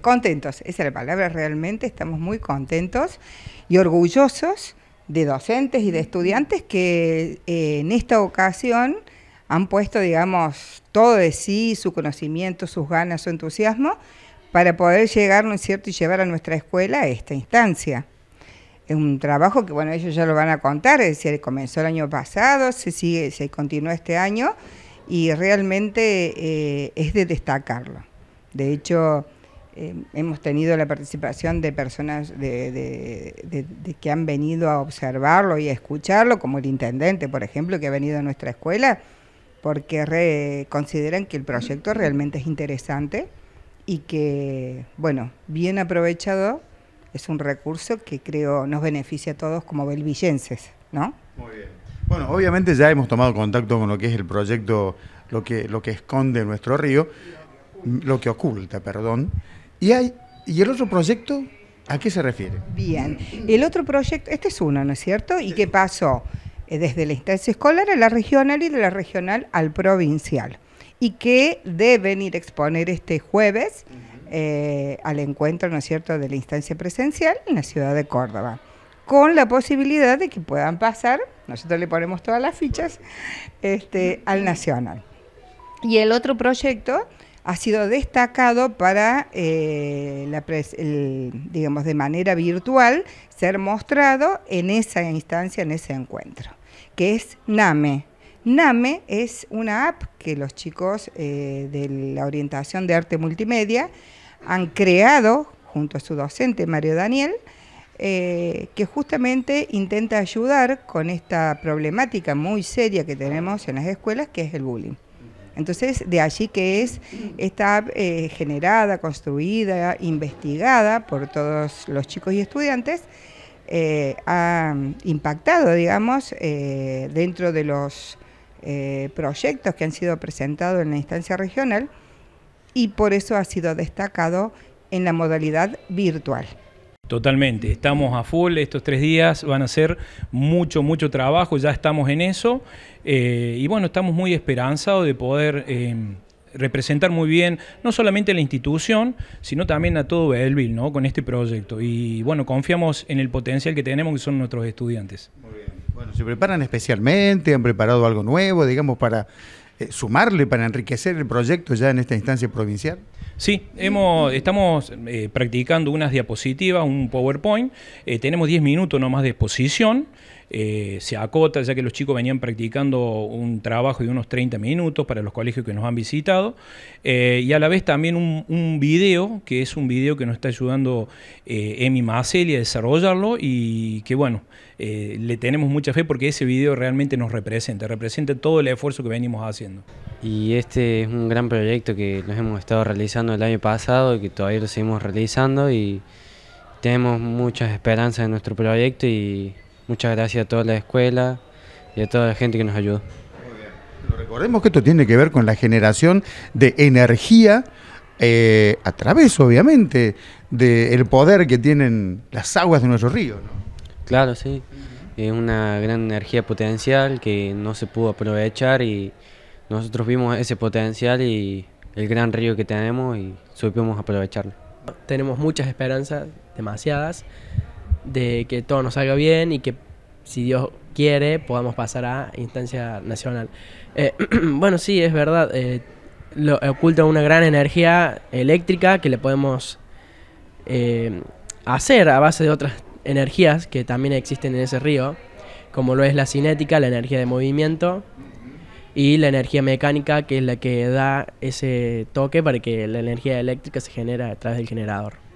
contentos, esa es la palabra, realmente estamos muy contentos y orgullosos de docentes y de estudiantes que eh, en esta ocasión han puesto, digamos, todo de sí, su conocimiento, sus ganas, su entusiasmo, para poder llegar, ¿no es cierto?, y llevar a nuestra escuela a esta instancia. Es un trabajo que, bueno, ellos ya lo van a contar, es decir, comenzó el año pasado, se sigue, se continúa este año y realmente eh, es de destacarlo. De hecho, eh, hemos tenido la participación de personas de, que han venido a observarlo y a escucharlo, como el intendente, por ejemplo, que ha venido a nuestra escuela, porque consideran que el proyecto realmente es interesante y que, bueno, bien aprovechado, es un recurso que creo nos beneficia a todos como belvillenses, ¿no? Muy bien. Bueno, obviamente ya hemos tomado contacto con lo que es el proyecto, lo que, lo que esconde nuestro río, lo que oculta, perdón. ¿Y, el otro proyecto a qué se refiere? Bien, el otro proyecto, este es uno, ¿no es cierto? ¿Y qué pasó? Eh, desde la instancia escolar a la regional y de la regional al provincial. Y que deben ir a exponer este jueves eh, al encuentro, ¿no es cierto?, de la instancia presencial en la ciudad de Córdoba con la posibilidad de que puedan pasar, nosotros le ponemos todas las fichas, este, al Nacional. Y el otro proyecto ha sido destacado para, eh, digamos, de manera virtual, ser mostrado en esa instancia, en ese encuentro, que es NAME. NAME es una app que los chicos eh, de la orientación de arte multimedia han creado junto a su docente Mario Daniel, eh, que justamente intenta ayudar con esta problemática muy seria que tenemos en las escuelas, que es el bullying. Entonces, de allí que es esta eh, generada, construida, investigada por todos los chicos y estudiantes, eh, ha impactado, digamos, eh, dentro de los proyectos que han sido presentados en la instancia regional y por eso ha sido destacado en la modalidad virtual. Totalmente, estamos a full, estos tres días van a ser mucho, mucho trabajo, ya estamos en eso eh, y bueno, estamos muy esperanzados de poder eh, representar muy bien no solamente a la institución, sino también a todo Belleville ¿no? con este proyecto y bueno, confiamos en el potencial que tenemos que son nuestros estudiantes. Muy bien, bueno, ¿se preparan especialmente? ¿Han preparado algo nuevo, digamos, para eh, sumarle para enriquecer el proyecto ya en esta instancia provincial? Sí, hemos, estamos eh, practicando unas diapositivas, un PowerPoint, eh, tenemos 10 minutos nomás de exposición. Eh, se acota, ya que los chicos venían practicando un trabajo de unos 30 minutos para los colegios que nos han visitado, eh, y a la vez también un, video, que es un video que nos está ayudando eh, Emi Maceli a desarrollarlo y que bueno, eh, le tenemos mucha fe porque ese video realmente nos representa, representa todo el esfuerzo que venimos haciendo. Y este es un gran proyecto que nos hemos estado realizando el año pasado y que todavía lo seguimos realizando y tenemos muchas esperanzas en nuestro proyecto y Muchas gracias a toda la escuela y a toda la gente que nos ayudó. Recordemos que esto tiene que ver con la generación de energía eh, a través, obviamente, del poder que tienen las aguas de nuestro río. Claro, sí. Es una gran energía potencial que no se pudo aprovechar y nosotros vimos ese potencial y el gran río que tenemos y supimos aprovecharlo. Tenemos muchas esperanzas, demasiadas, de que todo nos salga bien y que si Dios quiere podamos pasar a instancia nacional. Eh, bueno, sí, es verdad. Eh, lo, oculta una gran energía eléctrica que le podemos eh, hacer a base de otras energías que también existen en ese río, como lo es la cinética, la energía de movimiento y la energía mecánica, que es la que da ese toque para que la energía eléctrica se genera a través del generador.